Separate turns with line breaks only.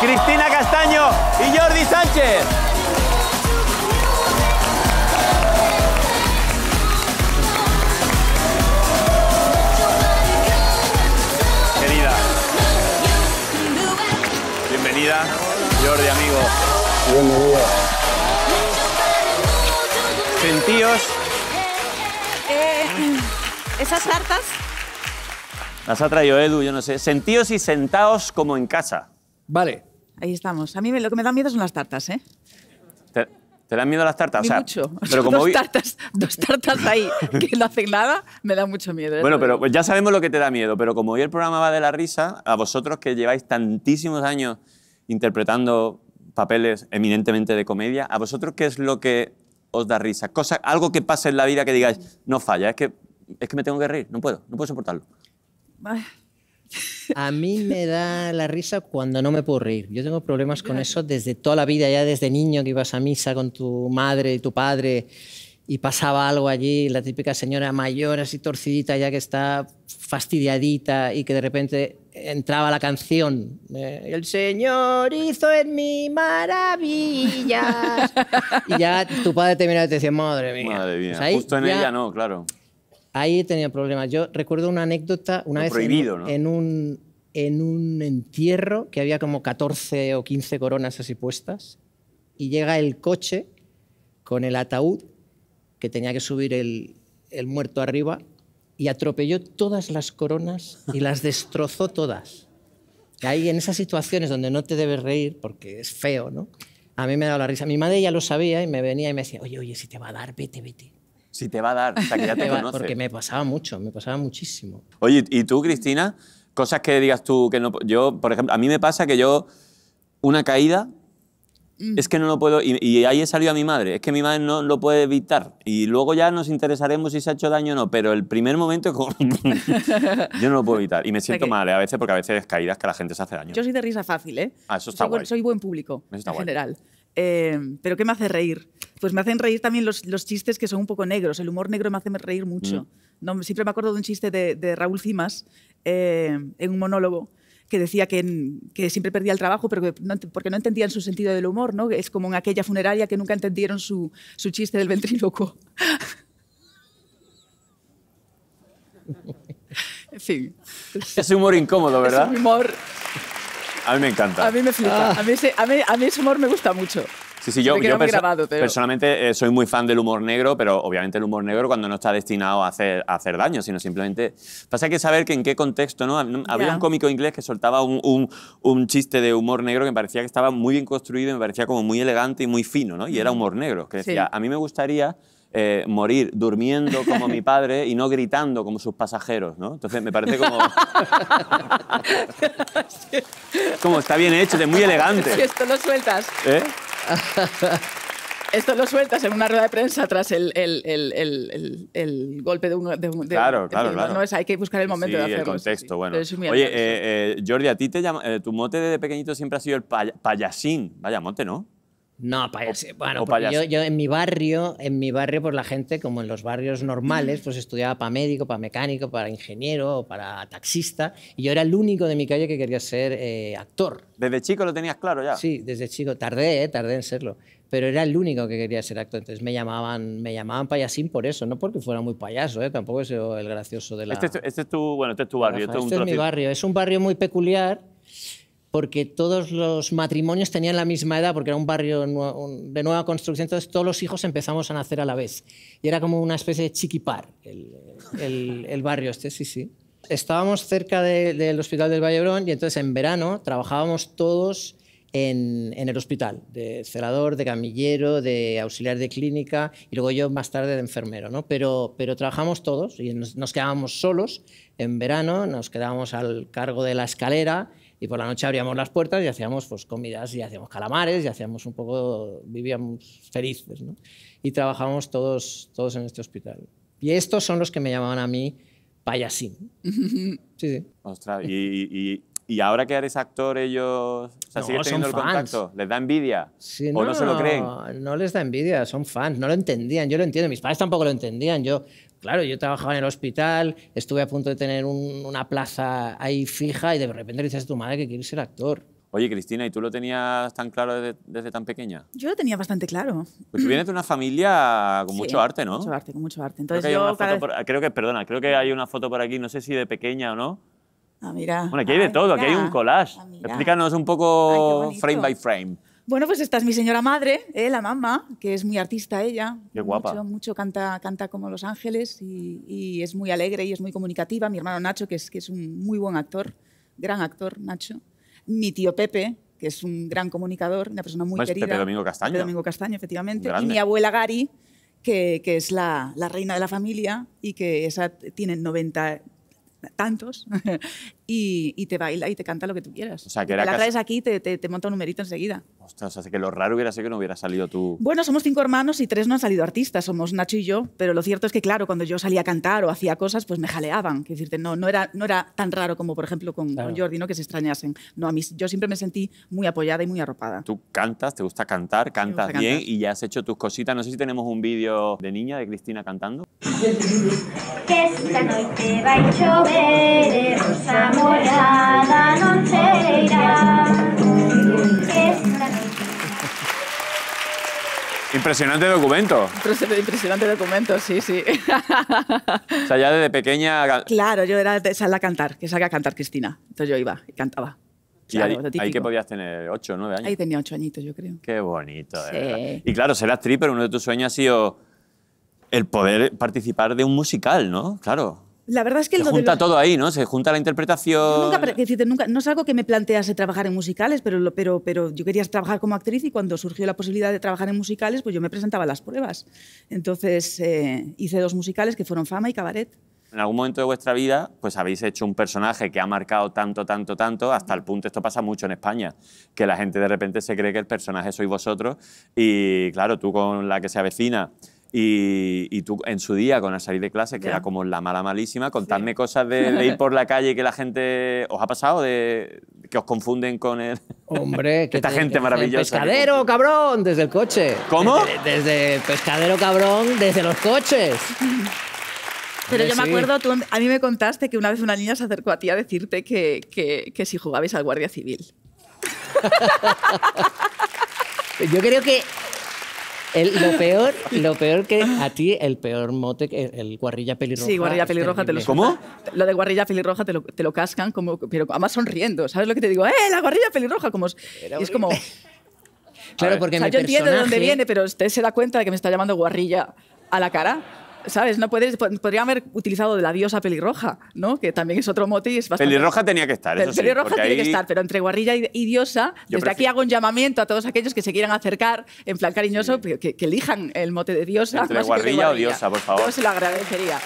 Cristina Castaño y Jordi Sánchez. Querida, bienvenida, Jordi, amigo. Bienvenida. Sentíos.
Eh, esas tartas?
Las ha traído Edu, yo no sé. Sentíos y sentaos como en casa.
Vale. Ahí estamos. A mí lo que me da miedo son las tartas, ¿eh?
¿Te, dan miedo las tartas? o sea, mucho. Pero como dos,
tartas, dos tartas ahí que no hacen nada, me da mucho miedo. ¿eh? Bueno,
pero pues ya sabemos lo que te da miedo, pero como hoy el programa va de la risa, a vosotros que lleváis tantísimos años interpretando papeles eminentemente de comedia, ¿a vosotros qué es lo que os da risa? Cosa, algo que pase en la vida que digáis, no falla, es que, es que me tengo que reír, no puedo, no puedo soportarlo. Vale.
A mí me da la risa cuando no me puedo reír. Yo tengo problemas con eso desde toda la vida, ya desde niño que ibas a misa con tu madre y tu padre y pasaba algo allí, la típica señora mayor, así torcidita, ya que está fastidiadita y que de repente entraba la canción. el Señor hizo en mí maravillas. y ya tu padre te miraba y te decía, madre mía. Pues justo en ella no, claro. Ahí tenía problemas. Yo recuerdo una anécdota una vez en, un, en un entierro que había como 14 o 15 coronas así puestas y llega el coche con el ataúd que tenía que subir el, el muerto arriba y atropelló todas las coronas y las destrozó todas. ahí en esas situaciones donde no te debes reír porque es feo, ¿no? A mí me ha dado la risa. Mi madre ya lo sabía y me venía y me decía, oye, oye, si te va a dar, vete, vete. Si te va a dar, o sea, que ya te conoces. Porque me pasaba mucho, me pasaba muchísimo.
Oye, ¿y tú, Cristina? Cosas que digas tú que no... Yo, por ejemplo, a mí me pasa que yo una caída mm. es que no lo puedo... Y, y, ahí he salido a mi madre, es que mi madre no lo puede evitar. Y luego ya nos interesaremos si se ha hecho daño o no, pero el primer momento como, yo no lo puedo evitar. Y me siento mal ¿eh? a veces porque a veces es caídas que la gente se hace daño.
Yo soy de risa fácil, ¿eh?
Ah, eso está soy, Soy
buen público, eso está en general. Eh, pero ¿qué me hace reír? pues me hacen reír también los, chistes que son un poco negros. El humor negro me hace reír mucho. Mm. No, siempre me acuerdo de un chiste de, Raúl Cimas eh, en un monólogo que decía que, siempre perdía el trabajo pero porque no entendían su sentido del humor, ¿no? Es como en aquella funeraria que nunca entendieron su, chiste del ventríloco. en fin.
Es humor incómodo, ¿verdad? A mí me encanta. A mí
me flipa. Ah. a mí ese humor me gusta mucho.
Sí, sí, yo, personalmente eh, soy muy fan del humor negro, pero obviamente el humor negro cuando no está destinado a hacer, a hacer daño, sino simplemente... Pasa que saber que en qué contexto, ¿no? Había un cómico inglés que soltaba un, un, chiste de humor negro que me parecía que estaba muy bien construido, me parecía como muy elegante y muy fino, ¿no? Y era mm. humor negro, que decía, a mí me gustaría... Eh, morir durmiendo como mi padre y no gritando como sus pasajeros, ¿no? Entonces me parece como... como está bien hecho, es muy elegante. Si
esto lo sueltas. ¿Eh? Esto lo sueltas en una rueda de prensa tras el, golpe de un... claro, claro, claro. No hay que buscar el momento de hacerlo. el
contexto, bueno. Oye, eh, eh, Jordi, a ti te llama, eh, tu mote desde pequeñito siempre ha sido el payasín. Vaya mote, ¿no? No, payasín. Bueno, yo,
en mi barrio, en mi barrio, por pues la gente, como en los barrios normales, pues estudiaba para médico, para mecánico, para ingeniero, para taxista. Y yo era el único de mi calle que quería ser eh, actor. ¿Desde chico lo tenías claro ya? Sí, desde chico. Tardé, eh, tardé en serlo. Pero era el único que quería ser actor. Entonces me llamaban, me llamaban payasín por eso, no porque fuera muy payaso, eh, tampoco es el gracioso de la. Este,
es
tu, barrio. este es mi barrio.
Es un barrio muy peculiar porque todos los matrimonios tenían la misma edad, porque era un barrio de nueva construcción, entonces todos los hijos empezamos a nacer a la vez. Y era como una especie de chiquipar el, el, barrio este, sí, sí. Estábamos cerca del Hospital del Vallebrón y entonces en verano trabajábamos todos en, en, el hospital, de celador, de camillero, de auxiliar de clínica y luego yo más tarde de enfermero, ¿no? Pero, pero trabajamos todos y nos quedábamos solos en verano, nos quedábamos al cargo de la escalera y por la noche abríamos las puertas y hacíamos pues, comidas y hacíamos calamares y hacíamos un poco, vivíamos felices. Y trabajábamos todos, todos en este hospital. Y estos son los que me llamaban a mí payasín. sí, sí. Ostras, y, ¿Y ahora que eres actor, ellos o sea, siguen teniendo el contacto?
¿Les da envidia? ¿O no, se lo creen?
No les da envidia, son fans, no lo entendían, yo lo entiendo, mis padres tampoco lo entendían. Yo, claro, yo trabajaba en el hospital, estuve a punto de tener una plaza ahí fija y de repente le dices a tu madre que quieres ser actor.
Oye, Cristina, ¿y tú lo tenías tan claro desde, tan pequeña?
Yo lo tenía bastante claro. Pues tú
vienes de una familia con mucho arte, ¿no? Con Mucho
arte, con mucho arte. Entonces yo,
creo que, perdona, creo que hay una foto por aquí, no sé si de pequeña o no, Ah, bueno, aquí hay de ah, todo, aquí hay un collage. Ah, Explícanos un poco frame by frame.
Bueno, pues esta es mi señora madre, eh, la mamá, que es muy artista ella. Qué guapa. Mucho, canta, canta como Los Ángeles y, es muy alegre y es muy comunicativa. Mi hermano Nacho, que es, que es un muy buen actor, gran actor, Nacho. Mi tío Pepe, que es un gran comunicador, una persona muy querida. Pepe Domingo Castaño. Domingo Castaño, efectivamente. Y mi abuela Gari, que, es la, la, reina de la familia y que esa tiene 90, tantos, y, te baila y te canta lo que tú quieras. O sea, la traes aquí te, te, monta un numerito enseguida.
Ostras, así que lo raro hubiera sido que no hubiera salido tú.
Bueno, somos cinco hermanos y tres no han salido artistas, somos Nacho y yo, pero lo cierto es que, claro, cuando yo salía a cantar o hacía cosas, pues me jaleaban. Quiero decirte, no, no, era, no era tan raro como, por ejemplo, con, Jordi, que se extrañasen. No, a mí yo siempre me sentí muy apoyada y muy arropada.
Tú cantas, te gusta cantar, cantas bien y ya has hecho tus cositas. No sé si tenemos un vídeo de niña de Cristina cantando.
Que esta noche va chover llover,
rosa morada, noche noche
Impresionante documento.
Impresionante documento, sí, sí. o
sea, ya desde pequeña...
Claro, yo era de sala a cantar, que salga a cantar Cristina. Entonces yo iba y cantaba. Y ahí, ahí, que podías
tener 8 o 9 años. Ahí
tenía 8 añitos, yo creo.
Qué bonito, sí. verdad. Y claro, ser actriz, pero uno de tus sueños ha sido el poder participar de un musical, ¿no? Claro.
La verdad es que... Se junta
todo ahí, ¿no? Se junta la interpretación... nunca,
decirte nunca, no es algo que me plantease trabajar en musicales, pero, pero, pero yo quería trabajar como actriz y cuando surgió la posibilidad de trabajar en musicales, pues yo me presentaba las pruebas. Entonces eh, hice dos musicales que fueron Fama y Cabaret.
En algún momento de vuestra vida, pues habéis hecho un personaje que ha marcado tanto, tanto, tanto, hasta el punto, esto pasa mucho en España, que la gente de repente se cree que el personaje sois vosotros y claro, tú con la que se avecina y, tú en su día, con la salir de clase, que era como la mala malísima, contarme cosas de, ir por la calle que la gente os ha pasado, de que os confunden con el...
Hombre, que esta gente maravillosa. Pescadero, cabrón, desde el coche. ¿Cómo? Desde, desde pescadero, cabrón, desde los coches.
Pero yo me acuerdo, tú, a mí me contaste que una vez una niña se acercó a ti a decirte que, que, que si jugabais al Guardia Civil.
yo creo que el, lo peor, lo peor
que a ti, el peor mote, el, el guarrilla pelirroja. Sí, guarrilla pelirroja te lo ¿Cómo? Lo de guarrilla pelirroja te lo, cascan, como, pero además sonriendo. ¿Sabes lo que te digo? ¡Eh, la guarrilla pelirroja! Como, es como. Claro, porque yo entiendo de dónde viene, pero usted se da cuenta de que me está llamando guarrilla a la cara. ¿Sabes? No puedes, podría haber utilizado de la diosa pelirroja, ¿no? Que también es otro es Bastante... Pelirroja tenía que estar, eso sí, Pelirroja tiene que estar, pero entre guarrilla y, diosa, desde aquí hago un llamamiento a todos aquellos que se quieran acercar, en plan cariñoso, que, elijan el mote de diosa. Entre guarrilla, guarrilla, o diosa, por favor. Yo se lo agradecería.